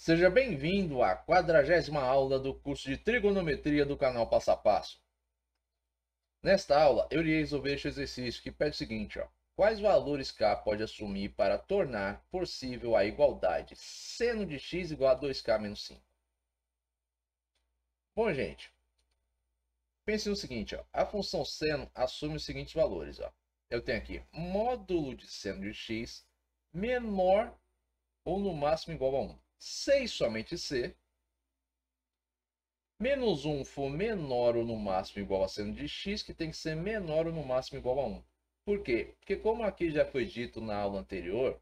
Seja bem-vindo à quadragésima aula do curso de Trigonometria do canal Passo a Passo. Nesta aula, eu irei resolver este exercício que pede o seguinte, ó. Quais valores K pode assumir para tornar possível a igualdade seno de x igual a 2K menos 5? Bom, gente, pense no seguinte, ó. A função seno assume os seguintes valores, ó. Eu tenho aqui módulo de seno de x menor ou no máximo igual a 1. 6 somente C, menos 1 for menor ou no máximo igual a seno de x, que tem que ser menor ou no máximo igual a 1. Por quê? Porque como aqui já foi dito na aula anterior,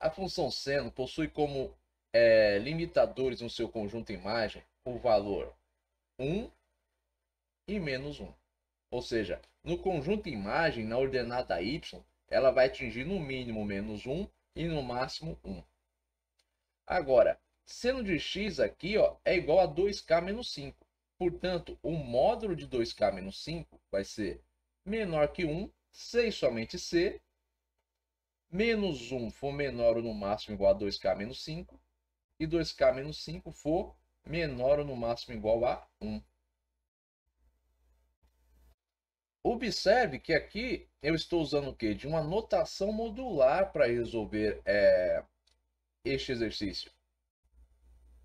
a função seno possui como é, limitadores no seu conjunto imagem o valor 1 e menos 1. Ou seja, no conjunto imagem, na ordenada y, ela vai atingir no mínimo menos 1 e no máximo 1. Agora, seno de x aqui ó, é igual a 2k menos 5. Portanto, o módulo de 2k menos 5 vai ser menor que 1, 6 somente c, menos 1 for menor ou no máximo igual a 2k menos 5, e 2k menos 5 for menor ou no máximo igual a 1. Observe que aqui eu estou usando o quê? De uma notação modular para resolver é, este exercício.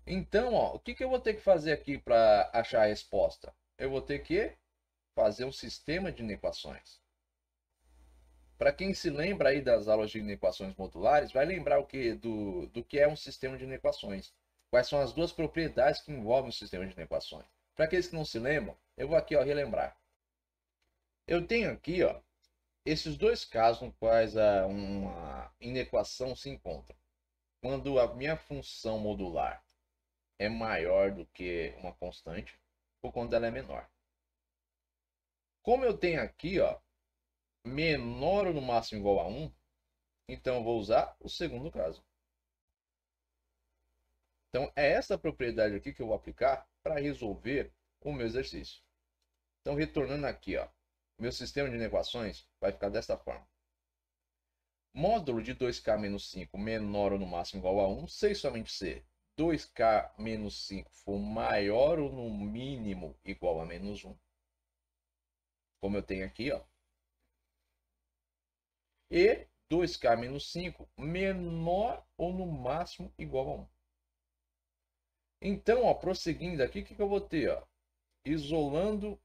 Então, ó, o que, que eu vou ter que fazer aqui para achar a resposta? Eu vou ter que fazer um sistema de inequações. Para quem se lembra aí das aulas de inequações modulares, vai lembrar o que do, do que é um sistema de inequações. Quais são as duas propriedades que envolvem o sistema de inequações. Para aqueles que não se lembram, eu vou aqui ó, relembrar. Eu tenho aqui ó, esses dois casos nos quais uma inequação se encontra quando a minha função modular é maior do que uma constante ou quando ela é menor. Como eu tenho aqui, ó, menor ou no máximo igual a 1, então eu vou usar o segundo caso. Então é essa propriedade aqui que eu vou aplicar para resolver o meu exercício. Então retornando aqui, ó, meu sistema de equações vai ficar desta forma. Módulo de 2K menos 5 menor ou no máximo igual a 1, sei somente C. 2K menos 5 for maior ou no mínimo igual a menos 1. Como eu tenho aqui, ó. E 2K menos 5 menor ou no máximo igual a 1. Então, ó, prosseguindo aqui, o que, que eu vou ter? Ó? Isolando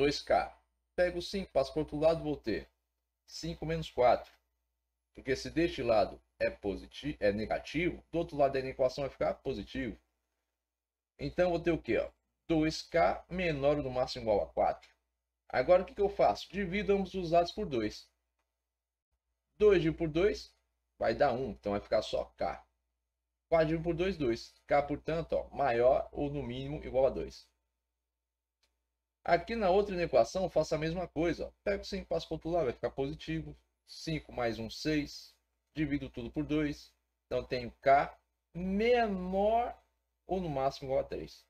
2K. Pego 5, passo para o outro lado, vou ter 5 menos 4. Porque se deste lado é positivo, é negativo, do outro lado da equação vai ficar positivo. Então vou ter o quê? 2k menor ou no máximo igual a 4. Agora o que, que eu faço? Divido ambos os lados por 2. 2 dividido por 2 vai dar 1, então vai ficar só k. 4 dividido por 2, 2. k, portanto, ó, maior ou no mínimo igual a 2. Aqui na outra equação, faço a mesma coisa. Ó. Pego 5, passo para o outro lado, vai ficar positivo. 5 mais 1, 6. Divido tudo por 2. Então tenho K menor ou no máximo igual a 3.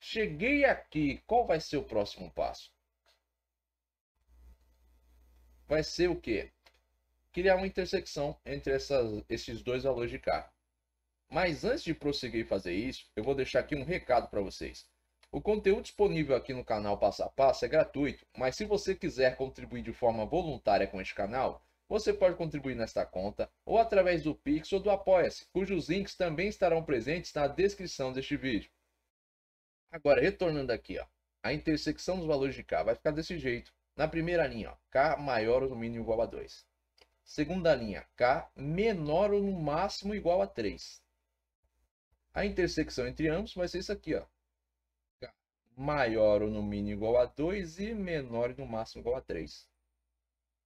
Cheguei aqui, qual vai ser o próximo passo? Vai ser o quê? Criar uma intersecção entre essas, esses dois valores de K. Mas antes de prosseguir e fazer isso, eu vou deixar aqui um recado para vocês. O conteúdo disponível aqui no canal Passo a Passo é gratuito, mas se você quiser contribuir de forma voluntária com este canal, você pode contribuir nesta conta ou através do Pix ou do Apoia-se, cujos links também estarão presentes na descrição deste vídeo. Agora, retornando aqui, ó, a intersecção dos valores de K vai ficar desse jeito. Na primeira linha, ó, K maior ou no mínimo igual a 2. Segunda linha, K menor ou no máximo igual a 3. A intersecção entre ambos vai ser isso aqui, ó, maior ou no mínimo igual a 2 e menor e no máximo igual a 3.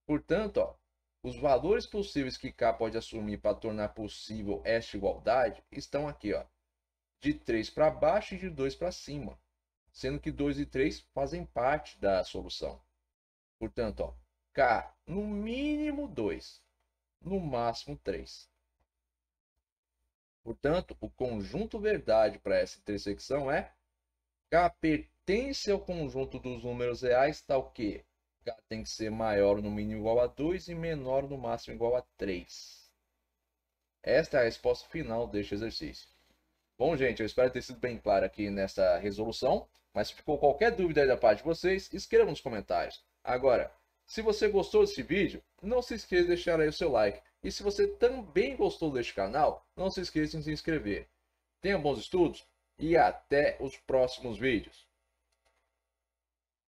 Portanto, ó, os valores possíveis que K pode assumir para tornar possível esta igualdade estão aqui, ó, de 3 para baixo e de 2 para cima, sendo que 2 e 3 fazem parte da solução. Portanto, ó, K no mínimo 2, no máximo 3. Portanto, o conjunto verdade para essa intersecção é K pertence ao conjunto dos números reais tal tá que K tem que ser maior no mínimo igual a 2 e menor no máximo igual a 3. Esta é a resposta final deste exercício. Bom, gente, eu espero ter sido bem claro aqui nessa resolução. Mas se ficou qualquer dúvida aí da parte de vocês, escreva nos comentários. Agora, se você gostou desse vídeo, não se esqueça de deixar aí o seu like. E se você também gostou deste canal, não se esqueça de se inscrever. Tenha bons estudos e até os próximos vídeos.